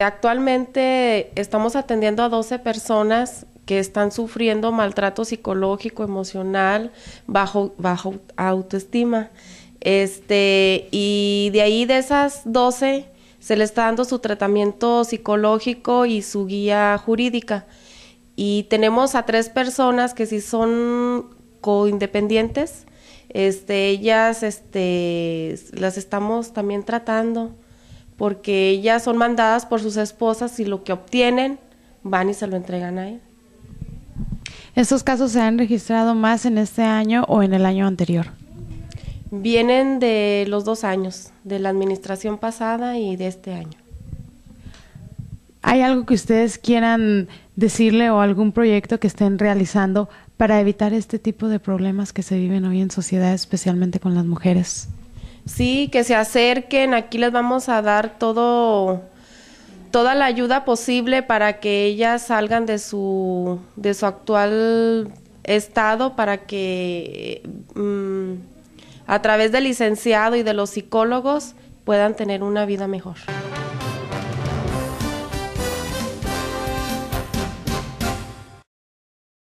Actualmente estamos atendiendo a 12 personas que están sufriendo maltrato psicológico, emocional, bajo, bajo autoestima. Este, y de ahí de esas 12 se le está dando su tratamiento psicológico y su guía jurídica. Y tenemos a tres personas que sí son coindependientes. Este, ellas este, las estamos también tratando porque ellas son mandadas por sus esposas y lo que obtienen van y se lo entregan a él. ¿Estos casos se han registrado más en este año o en el año anterior? Vienen de los dos años, de la administración pasada y de este año. ¿Hay algo que ustedes quieran decirle o algún proyecto que estén realizando para evitar este tipo de problemas que se viven hoy en sociedad, especialmente con las mujeres? Sí, que se acerquen, aquí les vamos a dar todo toda la ayuda posible para que ellas salgan de su de su actual estado para que mm, a través del licenciado y de los psicólogos puedan tener una vida mejor.